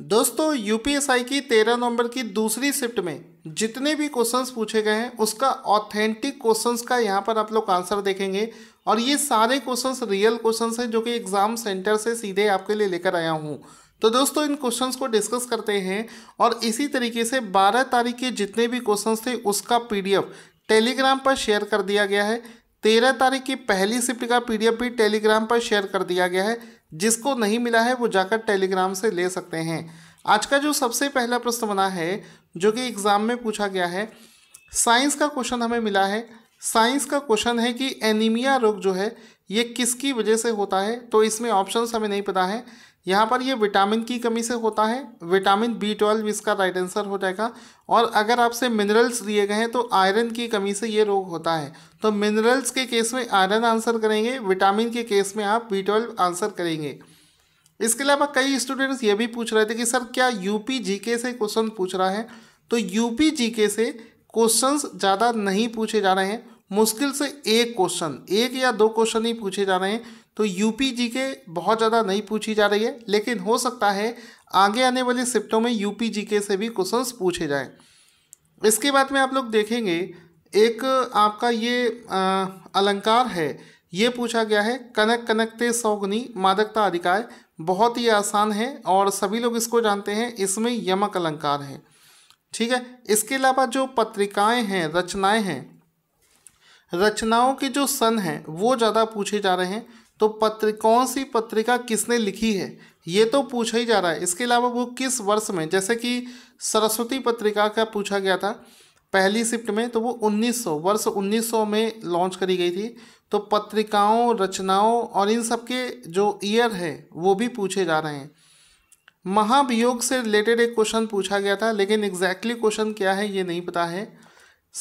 दोस्तों यूपीएसआई की तेरह नवंबर की दूसरी शिफ्ट में जितने भी क्वेश्चंस पूछे गए हैं उसका ऑथेंटिक क्वेश्चंस का यहाँ पर आप लोग आंसर देखेंगे और ये सारे क्वेश्चंस रियल क्वेश्चंस हैं जो कि एग्ज़ाम सेंटर से सीधे आपके लिए लेकर आया हूँ तो दोस्तों इन क्वेश्चंस को डिस्कस करते हैं और इसी तरीके से 12 तारीख के जितने भी क्वेश्चंस थे उसका पीडीएफ टेलीग्राम पर शेयर कर दिया गया है तेरह तारीख की पहली शिफ्ट का पीडीएफ भी टेलीग्राम पर शेयर कर दिया गया है जिसको नहीं मिला है वो जाकर टेलीग्राम से ले सकते हैं आज का जो सबसे पहला प्रश्न बना है जो कि एग्ज़ाम में पूछा गया है साइंस का क्वेश्चन हमें मिला है साइंस का क्वेश्चन है कि एनीमिया रोग जो है ये किसकी वजह से होता है तो इसमें ऑप्शन हमें नहीं पता है यहाँ पर ये विटामिन की कमी से होता है विटामिन बी ट्वेल्व इसका राइट आंसर हो जाएगा और अगर आपसे मिनरल्स दिए गए हैं तो आयरन की कमी से ये रोग होता है तो मिनरल्स के केस में आयरन आंसर करेंगे विटामिन के केस में आप बी ट्वेल्व आंसर करेंगे इसके अलावा कई स्टूडेंट्स ये भी पूछ रहे थे कि सर क्या यूपी के से क्वेश्चन पूछ रहा है तो यूपी के से क्वेश्चन ज़्यादा नहीं पूछे जा रहे हैं मुश्किल से एक क्वेश्चन एक या दो क्वेश्चन ही पूछे जा रहे हैं तो यूपी जी के बहुत ज़्यादा नहीं पूछी जा रही है लेकिन हो सकता है आगे आने वाली शिफ्टों में यूपी जी के से भी क्वेश्चंस पूछे जाएं इसके बाद में आप लोग देखेंगे एक आपका ये आ, अलंकार है ये पूछा गया है कनक कनकते सौगनी मादकता अधिकार बहुत ही आसान है और सभी लोग इसको जानते हैं इसमें यमक अलंकार है ठीक है इसके अलावा जो पत्रिकाएँ हैं रचनाएँ हैं रचनाओं के जो सन हैं वो ज़्यादा पूछे जा रहे हैं तो पत्र कौन सी पत्रिका किसने लिखी है ये तो पूछा ही जा रहा है इसके अलावा वो किस वर्ष में जैसे कि सरस्वती पत्रिका का पूछा गया था पहली शिफ्ट में तो वो 1900 वर्ष 1900 में लॉन्च करी गई थी तो पत्रिकाओं रचनाओं और इन सब के जो ईयर है वो भी पूछे जा रहे हैं महाभियोग से रिलेटेड एक क्वेश्चन पूछा गया था लेकिन एग्जैक्टली क्वेश्चन क्या है ये नहीं पता है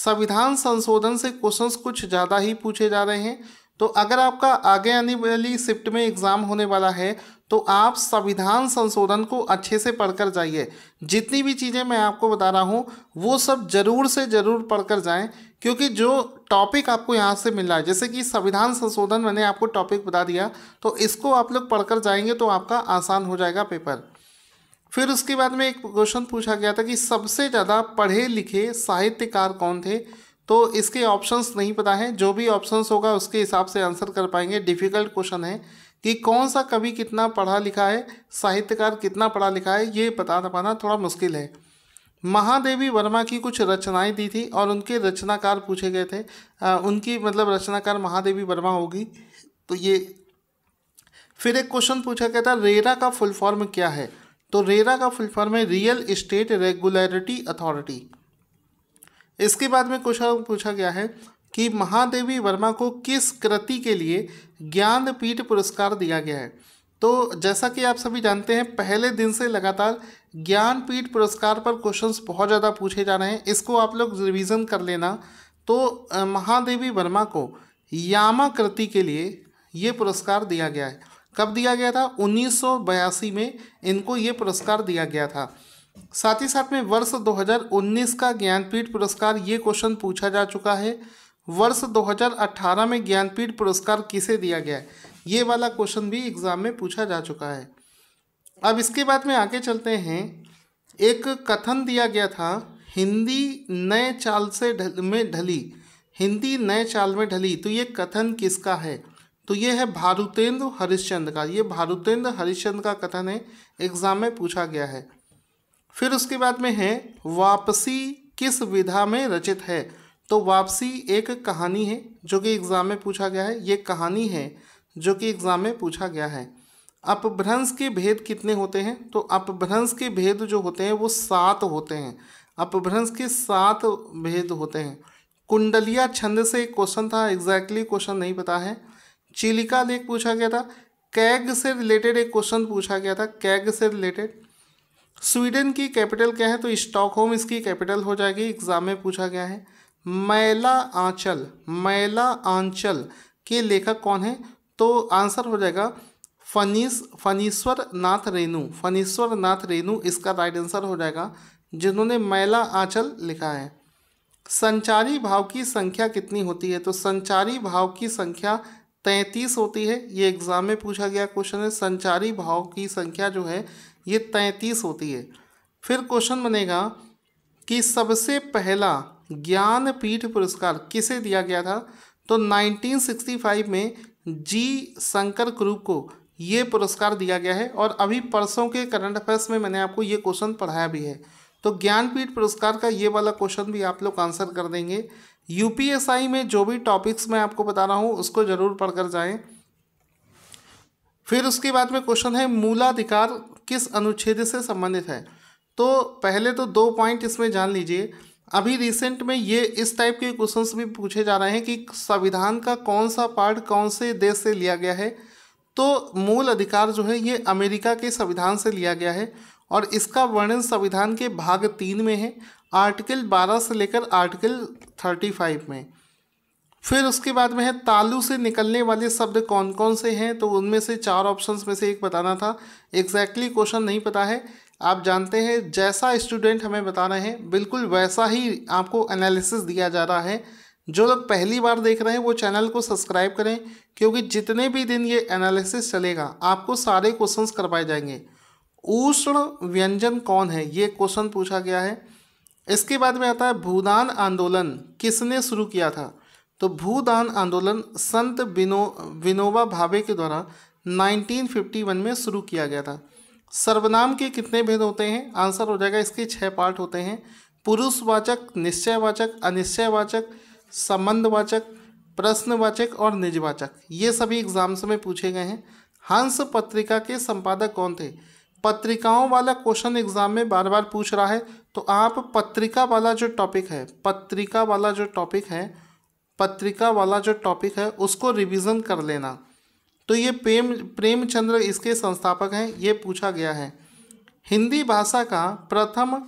संविधान संशोधन से क्वेश्चंस कुछ ज़्यादा ही पूछे जा रहे हैं तो अगर आपका आगे आने वाली शिफ्ट में एग्ज़ाम होने वाला है तो आप संविधान संशोधन को अच्छे से पढ़कर जाइए जितनी भी चीज़ें मैं आपको बता रहा हूँ वो सब ज़रूर से ज़रूर पढ़कर जाएं क्योंकि जो टॉपिक आपको यहाँ से मिल रहा है जैसे कि संविधान संशोधन मैंने आपको टॉपिक बता दिया तो इसको आप लोग पढ़कर जाएंगे तो आपका आसान हो जाएगा पेपर फिर उसके बाद में एक क्वेश्चन पूछा गया था कि सबसे ज़्यादा पढ़े लिखे साहित्यकार कौन थे तो इसके ऑप्शंस नहीं पता है जो भी ऑप्शंस होगा उसके हिसाब से आंसर कर पाएंगे डिफ़िकल्ट क्वेश्चन है कि कौन सा कवि कितना पढ़ा लिखा है साहित्यकार कितना पढ़ा लिखा है ये बता पाना थोड़ा मुश्किल है महादेवी वर्मा की कुछ रचनाएं दी थी और उनके रचनाकार पूछे गए थे आ, उनकी मतलब रचनाकार महादेवी वर्मा होगी तो ये फिर एक क्वेश्चन पूछा गया था रेरा का फुल फॉर्म क्या है तो रेरा का फुल फॉर्म है रियल इस्टेट रेगुलरिटी अथॉरिटी इसके बाद में क्वेश्चन पूछा गया है कि महादेवी वर्मा को किस कृति के लिए ज्ञानपीठ पुरस्कार दिया गया है तो जैसा कि आप सभी जानते हैं पहले दिन से लगातार ज्ञानपीठ पुरस्कार पर क्वेश्चंस बहुत ज़्यादा पूछे जा रहे हैं इसको आप लोग रिवीजन कर लेना तो महादेवी वर्मा को यामा कृति के लिए ये पुरस्कार दिया गया है कब दिया गया था उन्नीस में इनको ये पुरस्कार दिया गया था साथ ही साथ में वर्ष 2019 का ज्ञानपीठ पुरस्कार ये क्वेश्चन पूछा जा चुका है वर्ष 2018 में ज्ञानपीठ पुरस्कार किसे दिया गया है ये वाला क्वेश्चन भी एग्ज़ाम में पूछा जा चुका है अब इसके बाद में आगे चलते हैं एक कथन दिया गया था हिंदी नए चाल से ढल में ढली हिंदी नए चाल में ढली तो ये कथन किसका है तो ये है भारुतेंद्र हरिश्चंद का ये भारुतेंद्र हरिश्चंद का कथन है एग्ज़ाम में पूछा गया है फिर उसके बाद में है वापसी किस विधा में रचित है तो वापसी एक कहानी है जो कि एग्ज़ाम में पूछा गया है ये कहानी है जो कि एग्ज़ाम में पूछा गया है अपभ्रंश के भेद कितने होते हैं तो अपभ्रंश के भेद जो होते हैं वो सात होते हैं अपभ्रंश के सात भेद होते हैं कुंडलिया छंद से एक क्वेश्चन था एग्जैक्टली क्वेश्चन नहीं पता है चिलिका लेख पूछा गया था कैग से रिलेटेड एक क्वेश्चन पूछा गया था कैग से रिलेटेड स्वीडन की कैपिटल क्या है तो स्टॉकहोम इसकी कैपिटल हो जाएगी एग्जाम में पूछा गया है मैला आंचल मैला आंचल के लेखक कौन है तो आंसर हो जाएगा फनीस फनीश्वर नाथ रेणु फनीश्वर नाथ रेणु इसका राइट आंसर हो जाएगा जिन्होंने मैला आंचल लिखा है संचारी भाव की संख्या कितनी होती है तो संचारी भाव की संख्या तैंतीस होती है ये एग्ज़ाम में पूछा गया क्वेश्चन है संचारी भाव की संख्या जो है ये तैंतीस होती है फिर क्वेश्चन बनेगा कि सबसे पहला ज्ञानपीठ पुरस्कार किसे दिया गया था तो 1965 में जी शंकर क्रूप को ये पुरस्कार दिया गया है और अभी परसों के करंट अफेयर्स में मैंने आपको ये क्वेश्चन पढ़ाया भी है तो ज्ञानपीठ पुरस्कार का ये वाला क्वेश्चन भी आप लोग आंसर कर देंगे यूपीएसआई में जो भी टॉपिक्स मैं आपको बता रहा हूँ उसको ज़रूर पढ़कर जाएं फिर उसके बाद में क्वेश्चन है मूलाधिकार किस अनुच्छेद से संबंधित है तो पहले तो दो पॉइंट इसमें जान लीजिए अभी रिसेंट में ये इस टाइप के क्वेश्चंस भी पूछे जा रहे हैं कि संविधान का कौन सा पार्ट कौन से देश से लिया गया है तो मूल अधिकार जो है ये अमेरिका के संविधान से लिया गया है और इसका वर्णन संविधान के भाग तीन में है आर्टिकल बारह से लेकर आर्टिकल थर्टी फाइव में फिर उसके बाद में है तालू से निकलने वाले शब्द कौन कौन से हैं तो उनमें से चार ऑप्शंस में से एक बताना था एग्जैक्टली exactly क्वेश्चन नहीं पता है आप जानते हैं जैसा स्टूडेंट हमें बता रहे हैं बिल्कुल वैसा ही आपको एनालिसिस दिया जा रहा है जो लोग पहली बार देख रहे हैं वो चैनल को सब्सक्राइब करें क्योंकि जितने भी दिन ये एनालिसिस चलेगा आपको सारे क्वेश्चंस करवाए जाएंगे उष्ण व्यंजन कौन है ये क्वेश्चन पूछा गया है इसके बाद में आता है भूदान आंदोलन किसने शुरू किया था तो भूदान आंदोलन संत विनो विनोबा भावे के द्वारा 1951 में शुरू किया गया था सर्वनाम के कितने भेद होते हैं आंसर हो जाएगा इसके छः पार्ट होते हैं पुरुषवाचक निश्चयवाचक अनिश्चयवाचक संबंधवाचक प्रश्नवाचक और निजवाचक ये सभी एग्जाम्स में पूछे गए हैं हंस पत्रिका के संपादक कौन थे पत्रिकाओं वाला क्वेश्चन एग्जाम में बार बार पूछ रहा है तो आप पत्रिका वाला जो टॉपिक है पत्रिका वाला जो टॉपिक है पत्रिका वाला जो टॉपिक है उसको रिवीजन कर लेना तो ये प्रेम प्रेमचंद्र इसके संस्थापक हैं ये पूछा गया है हिंदी भाषा का प्रथम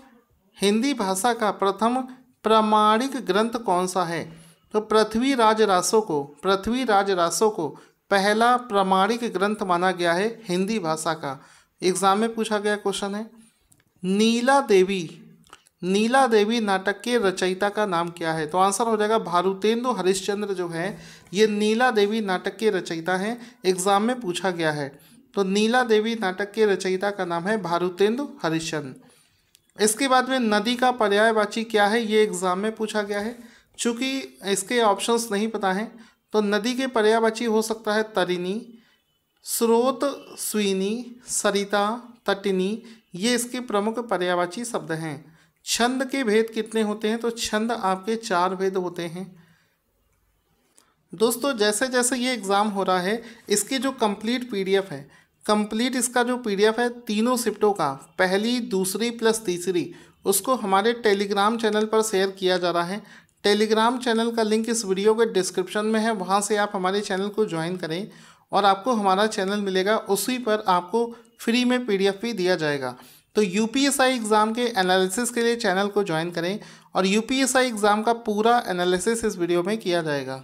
हिंदी भाषा का प्रथम प्रामाणिक ग्रंथ कौन सा है तो पृथ्वी रासो को राज रासो को पहला प्रामाणिक ग्रंथ माना गया है हिंदी भाषा का एग्ज़ाम में पूछा गया क्वेश्चन है नीला देवी नीला देवी नाटक के रचयिता का नाम क्या है तो आंसर हो जाएगा भारूतेंदु हरिश्चंद्र जो है ये नीला देवी नाटक के रचयिता हैं एग्ज़ाम में पूछा गया है तो नीला देवी नाटक के रचयिता का नाम है भारूतेंदु हरिश्चंद्र इसके बाद में नदी का पर्यायवाची क्या है ये एग्ज़ाम में पूछा गया है चूँकि इसके ऑप्शंस नहीं पता हैं तो नदी के पर्यायवाची हो सकता है तरिनी स्रोत स्वीनी सरिता तटिनी ये इसके प्रमुख पर्यावाची शब्द हैं छंद के भेद कितने होते हैं तो छंद आपके चार भेद होते हैं दोस्तों जैसे जैसे ये एग्ज़ाम हो रहा है इसके जो कंप्लीट पीडीएफ है कंप्लीट इसका जो पीडीएफ है तीनों शिफ्टों का पहली दूसरी प्लस तीसरी उसको हमारे टेलीग्राम चैनल पर शेयर किया जा रहा है टेलीग्राम चैनल का लिंक इस वीडियो के डिस्क्रिप्शन में है वहाँ से आप हमारे चैनल को ज्वाइन करें और आपको हमारा चैनल मिलेगा उसी पर आपको फ्री में पी भी दिया जाएगा तो यू एग्ज़ाम के एनालिसिस के लिए चैनल को ज्वाइन करें और यू एग्ज़ाम का पूरा एनालिसिस इस वीडियो में किया जाएगा